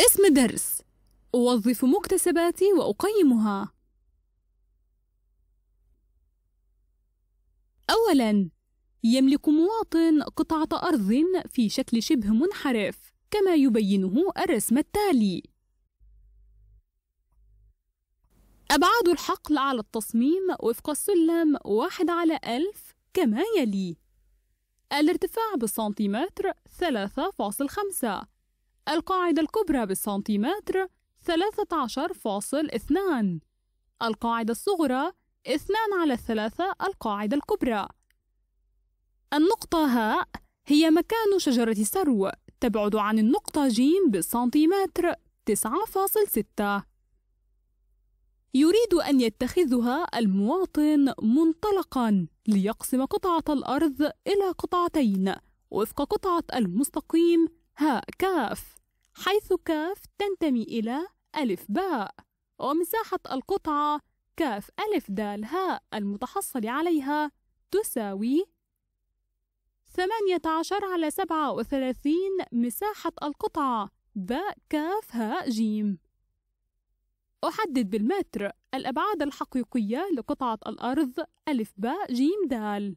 اسم درس أوظف مكتسباتي وأقيمها أولاً يملك مواطن قطعة أرض في شكل شبه منحرف كما يبينه الرسم التالي أبعاد الحقل على التصميم وفق السلم واحد على ألف كما يلي الارتفاع بالسنتيمتر 3.5 القاعدة الكبرى بالسنتيمتر 13.2 القاعدة الصغرى 2 على 3 القاعدة الكبرى النقطة هاء هي مكان شجرة سرو تبعد عن النقطة جيم بالسنتيمتر 9.6 يريد أن يتخذها المواطن منطلقا ليقسم قطعة الأرض إلى قطعتين وفق قطعة المستقيم هاء كاف حيث كاف تنتمي إلى ألف باء ومساحة القطعة كاف ألف دال هاء المتحصل عليها تساوي 18 على 37 مساحة القطعة باء كاف هاء جيم أحدد بالمتر الأبعاد الحقيقية لقطعة الأرض ألف باء جيم دال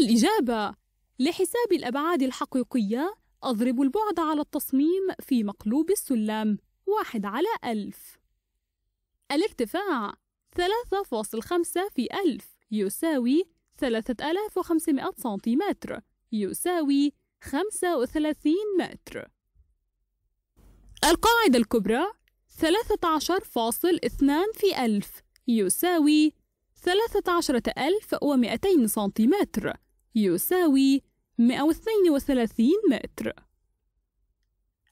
الإجابة لحساب الأبعاد الحقيقية أضرب البعد على التصميم في مقلوب السلم واحد على ألف الارتفاع ثلاثة فاصل خمسة في ألف يساوي ثلاثة آلاف وخمسمائة سنتيمتر يساوي خمسة وثلاثين متر القاعدة الكبرى ثلاثة عشر فاصل اثنان في ألف يساوي 13200 سنتيمتر يساوي 132 متر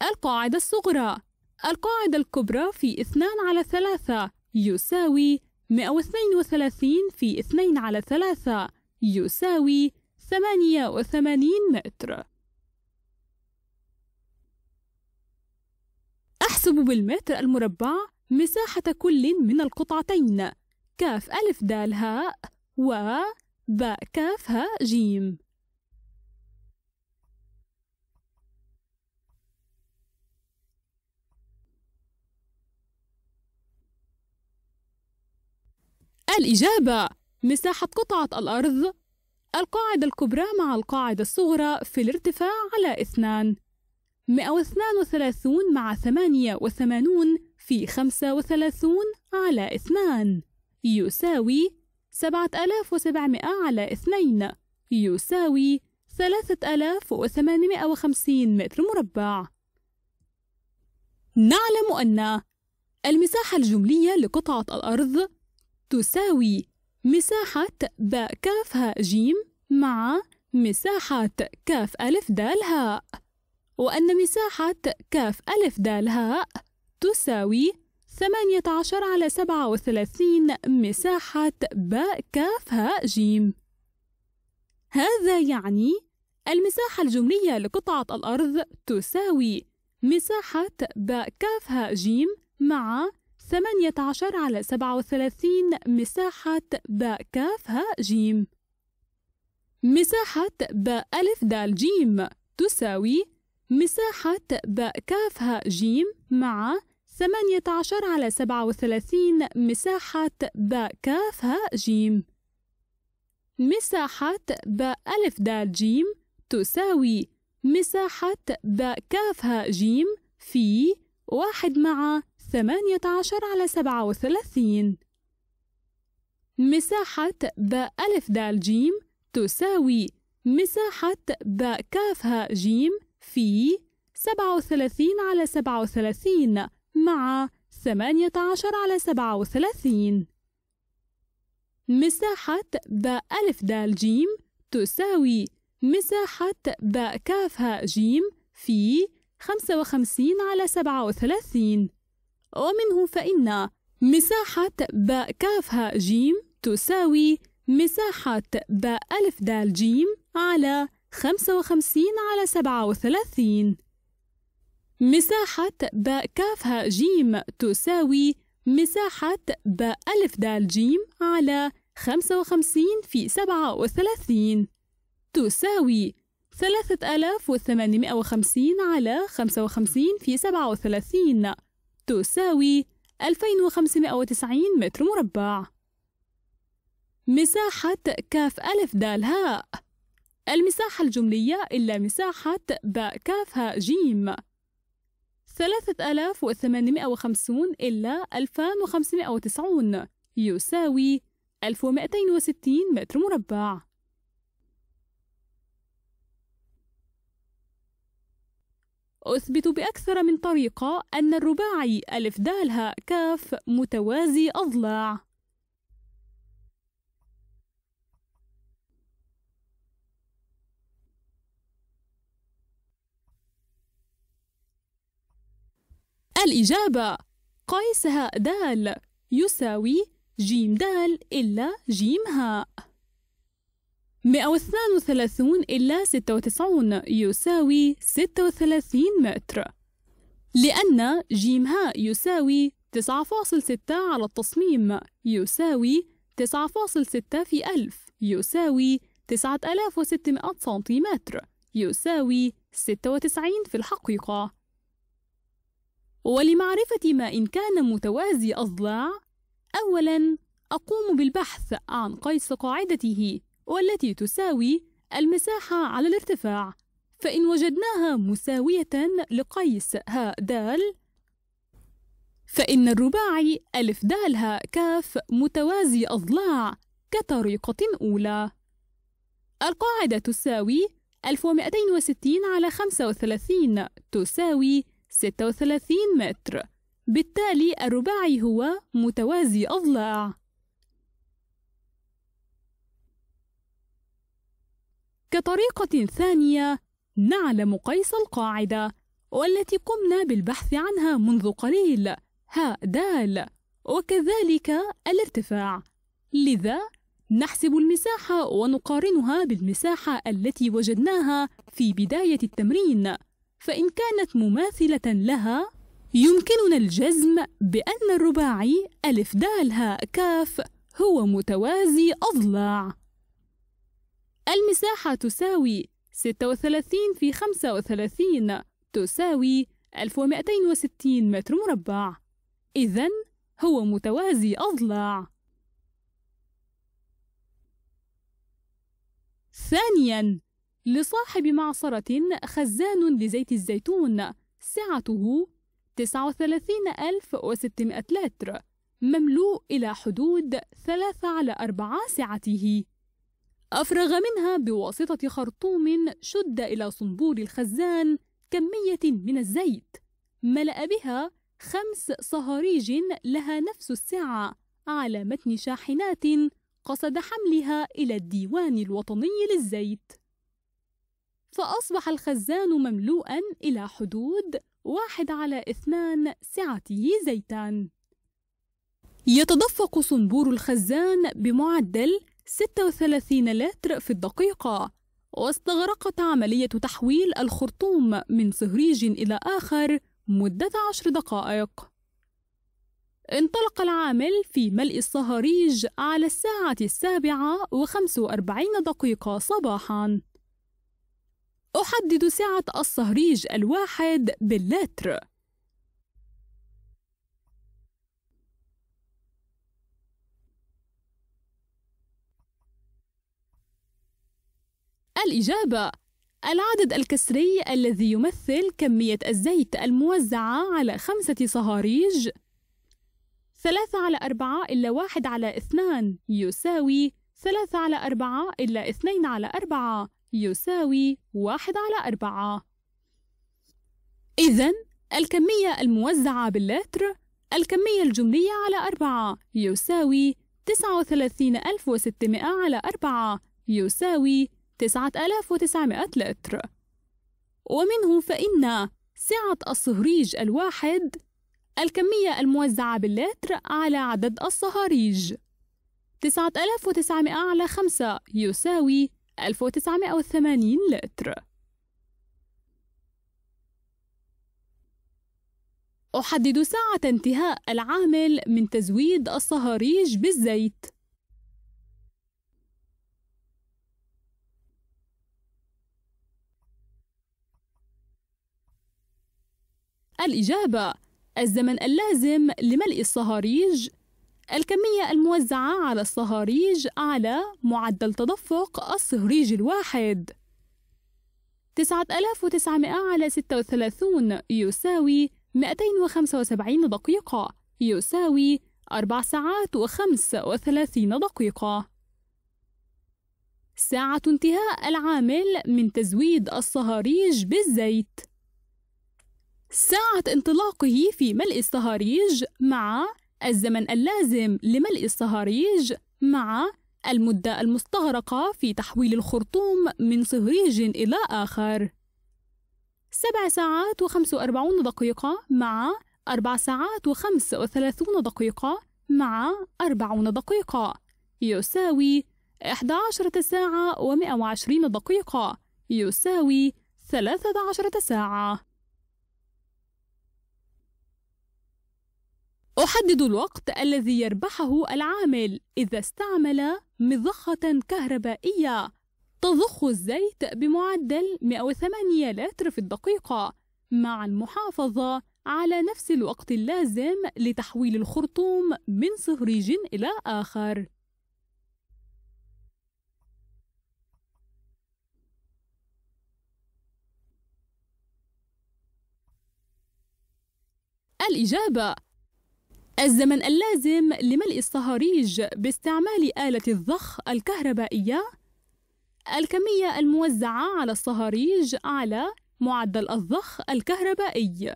القاعدة الصغرى القاعدة الكبرى في 2 على 3 يساوي 132 في 2 على 3 يساوي 88 متر أحسب بالمتر المربع مساحة كل من القطعتين كاف ألف دال هاء و باء كاف هاء جيم الإجابة مساحة قطعة الأرض القاعدة الكبرى مع القاعدة الصغرى في الارتفاع على اثنان 132 مع 88 في 35 على 2 يساوي 7700 على 2 يساوي 3850 متر مربع نعلم أن المساحة الجملية لقطعة الأرض تساوي مساحة ب كاف هاء جيم مع مساحة كاف ألف دال هاء وأن مساحة كاف ألف دال هاء تساوي 18 على 37 مساحة باء كاف هاء جيم هذا يعني المساحة الجملية لقطعة الأرض تساوي مساحة باء كاف هاء جيم مع 18 على 37 مساحة باء كاف هاء جيم مساحة باء ألف دال جيم تساوي مساحة باء كاف هاء جيم مع 18 على 37 مساحة ب ك ف ج مساحة ب ألف د ج تساوي مساحة ب ك ف ج في واحد مع 18 على 37 مساحة ب ألف د ج تساوي مساحة ب ك ف ج في 37 على 37 مع 18 على 37 مساحة باء ألف دال جيم تساوي مساحة باء كاف هاء جيم في 55 على 37 ومنه فإن مساحة باء كاف هاء جيم تساوي مساحة باء ألف دال جيم على 55 على 37 مساحة باء كاف ها جيم تساوي مساحة باء ألف دال جيم على خمسة وخمسين في سبعة وثلاثين تساوي ثلاثة آلاف وثمانمائة وخمسين على خمسة وخمسين في سبعة وثلاثين تساوي ألفين وخمسمائة وتسعين متر مربع مساحة كاف ألف دال هاء المساحة الجملية إلا مساحة باء كاف هاء جيم 3850 إلى 2590 يساوي 1260 متر مربع أثبت بأكثر من طريقة أن الرباعي ألف دالها كاف متوازي أضلاع الإجابة قيس هاء دال يساوي جيم دال إلا جيم هاء 132 إلا 96 يساوي 36 متر لأن جيم هاء يساوي 9.6 على التصميم يساوي 9.6 في ألف يساوي 9600 سنتيمتر يساوي 96 في الحقيقة ولمعرفة ما إن كان متوازي أضلاع أولا أقوم بالبحث عن قيس قاعدته والتي تساوي المساحة على الارتفاع فإن وجدناها مساوية لقيس ه د فإن الرباعي ألف د ه ك متوازي أضلاع كطريقة أولى القاعدة تساوي 1260 على 35 تساوي 36 متر بالتالي الرباعي هو متوازي أضلاع كطريقة ثانية نعلم قيس القاعدة والتي قمنا بالبحث عنها منذ قليل ها دال وكذلك الارتفاع لذا نحسب المساحة ونقارنها بالمساحة التي وجدناها في بداية التمرين فإن كانت مماثلة لها يمكننا الجزم بأن الرباعي ألف دال هاء كاف هو متوازي أضلاع المساحة تساوي 36 في 35 تساوي 1260 متر مربع إذا هو متوازي أضلاع ثانياً لصاحب معصرة خزان لزيت الزيتون سعته 39600 لتر مملوء إلى حدود 3 على 4 سعته أفرغ منها بواسطة خرطوم شد إلى صنبور الخزان كمية من الزيت ملأ بها خمس صهاريج لها نفس السعة على متن شاحنات قصد حملها إلى الديوان الوطني للزيت فأصبح الخزان مملوءا إلى حدود واحد على اثنان سعته زيتا يتدفق صنبور الخزان بمعدل 36 لتر في الدقيقة واستغرقت عملية تحويل الخرطوم من صهريج إلى آخر مدة عشر دقائق انطلق العامل في ملء الصهاريج على الساعة السابعة وخمس وأربعين دقيقة صباحاً أحدد سعة الصهريج الواحد باللتر الإجابة العدد الكسري الذي يمثل كمية الزيت الموزعة على خمسة صهاريج ثلاثة على أربعة إلا واحد على اثنان يساوي ثلاثة على أربعة إلا اثنين على أربعة يساوي واحد على أربعة إذا الكمية الموزعة باللتر الكمية الجملية على أربعة يساوي تسعة وثلاثين ألف وستمائة على أربعة يساوي تسعة آلاف وتسعمائة لتر ومنه فإن سعة الصهريج الواحد الكمية الموزعة باللتر على عدد الصهاريج 9900 على 5 يساوي 1980 لتر أحدد ساعة انتهاء العامل من تزويد الصهاريج بالزيت الإجابة الزمن اللازم لملء الصهاريج الكمية الموزعة على الصهاريج أعلى معدل تدفق الصهريج الواحد 9900 على 36 يساوي 275 دقيقة يساوي 4 ساعات و35 دقيقة ساعة انتهاء العامل من تزويد الصهاريج بالزيت ساعة انطلاقه في ملء الصهاريج مع الزمن اللازم لملء الصهاريج مع المدة المستغرقة في تحويل الخرطوم من صهريج إلى آخر سبع ساعات وخمس وأربعون دقيقة مع أربع ساعات وخمس وثلاثون دقيقة مع أربعون دقيقة يساوي إحدى عشرة ساعة ومئة وعشرين دقيقة يساوي ثلاثة عشرة ساعة أحدد الوقت الذي يربحه العامل إذا استعمل مضخة كهربائية تضخ الزيت بمعدل 108 لتر في الدقيقة مع المحافظة على نفس الوقت اللازم لتحويل الخرطوم من صهريج إلى آخر الإجابة الزمن اللازم لملء الصهاريج باستعمال آلة الضخ الكهربائية الكمية الموزعة على الصهاريج على معدل الضخ الكهربائي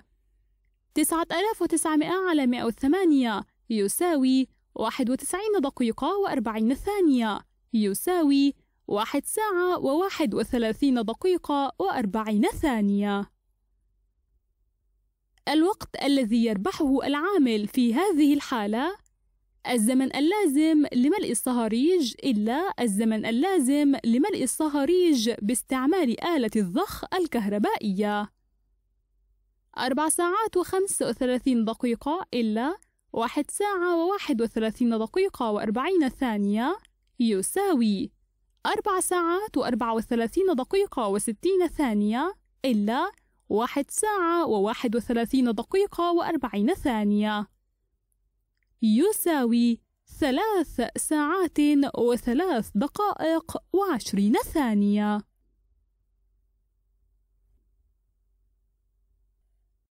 9900 على 108 يساوي 91 دقيقة و40 ثانية يساوي 1 ساعة و31 دقيقة و40 ثانية الوقت الذي يربحه العامل في هذه الحالة الزمن اللازم لملء الصهاريج إلا الزمن اللازم لملء الصهاريج باستعمال آلة الضخ الكهربائية أربع ساعات وخمس وثلاثين دقيقة إلا واحد ساعة وواحد وثلاثين دقيقة وأربعين ثانية يساوي أربع ساعات وأربع وثلاثين دقيقة وستين ثانية إلا واحد ساعة وواحد وثلاثين دقيقة وأربعين ثانية يساوي ثلاث ساعات وثلاث دقائق وعشرين ثانية